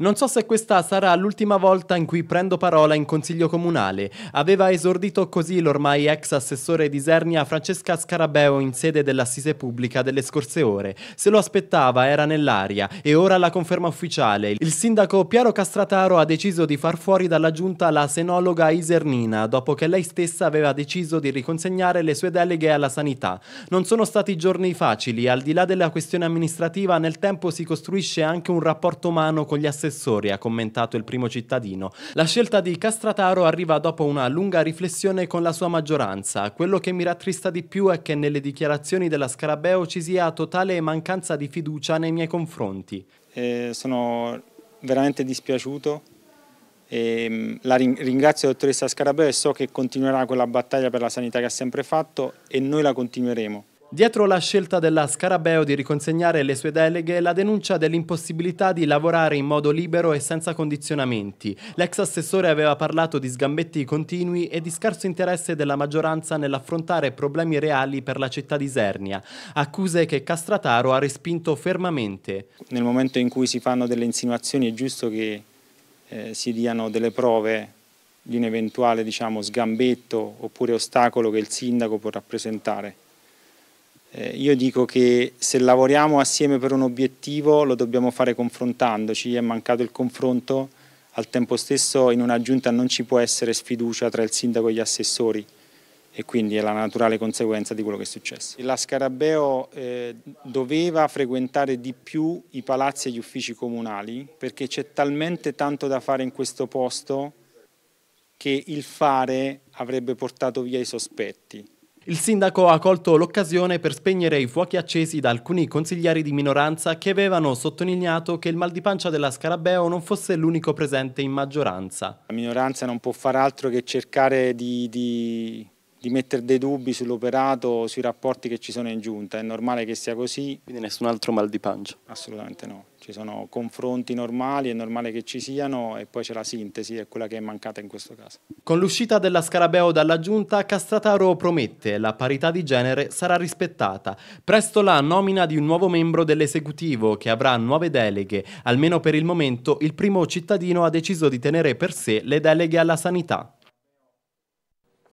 Non so se questa sarà l'ultima volta in cui prendo parola in consiglio comunale. Aveva esordito così l'ormai ex assessore di Isernia Francesca Scarabeo in sede dell'assise pubblica delle scorse ore. Se lo aspettava era nell'aria e ora la conferma ufficiale. Il sindaco Piero Castrataro ha deciso di far fuori dalla giunta la senologa Isernina dopo che lei stessa aveva deciso di riconsegnare le sue deleghe alla sanità. Non sono stati giorni facili, al di là della questione amministrativa nel tempo si costruisce anche un rapporto umano con gli assessori assessori, ha commentato il primo cittadino. La scelta di Castrataro arriva dopo una lunga riflessione con la sua maggioranza. Quello che mi rattrista di più è che nelle dichiarazioni della Scarabeo ci sia totale mancanza di fiducia nei miei confronti. Eh, sono veramente dispiaciuto. E, mm, la ringrazio la dottoressa Scarabeo e so che continuerà quella battaglia per la sanità che ha sempre fatto e noi la continueremo. Dietro la scelta della Scarabeo di riconsegnare le sue deleghe la denuncia dell'impossibilità di lavorare in modo libero e senza condizionamenti. L'ex assessore aveva parlato di sgambetti continui e di scarso interesse della maggioranza nell'affrontare problemi reali per la città di Sernia, accuse che Castrataro ha respinto fermamente. Nel momento in cui si fanno delle insinuazioni è giusto che eh, si diano delle prove di un eventuale diciamo, sgambetto oppure ostacolo che il sindaco può rappresentare. Eh, io dico che se lavoriamo assieme per un obiettivo lo dobbiamo fare confrontandoci, è mancato il confronto, al tempo stesso in una giunta non ci può essere sfiducia tra il sindaco e gli assessori e quindi è la naturale conseguenza di quello che è successo. La Scarabeo eh, doveva frequentare di più i palazzi e gli uffici comunali perché c'è talmente tanto da fare in questo posto che il fare avrebbe portato via i sospetti. Il sindaco ha colto l'occasione per spegnere i fuochi accesi da alcuni consiglieri di minoranza che avevano sottolineato che il mal di pancia della Scarabeo non fosse l'unico presente in maggioranza. La minoranza non può fare altro che cercare di, di di mettere dei dubbi sull'operato, sui rapporti che ci sono in giunta, è normale che sia così. Quindi nessun altro mal di pancia? Assolutamente no, ci sono confronti normali, è normale che ci siano e poi c'è la sintesi, è quella che è mancata in questo caso. Con l'uscita della Scarabeo dalla giunta, Castrataro promette la parità di genere sarà rispettata. Presto la nomina di un nuovo membro dell'esecutivo che avrà nuove deleghe, almeno per il momento il primo cittadino ha deciso di tenere per sé le deleghe alla sanità.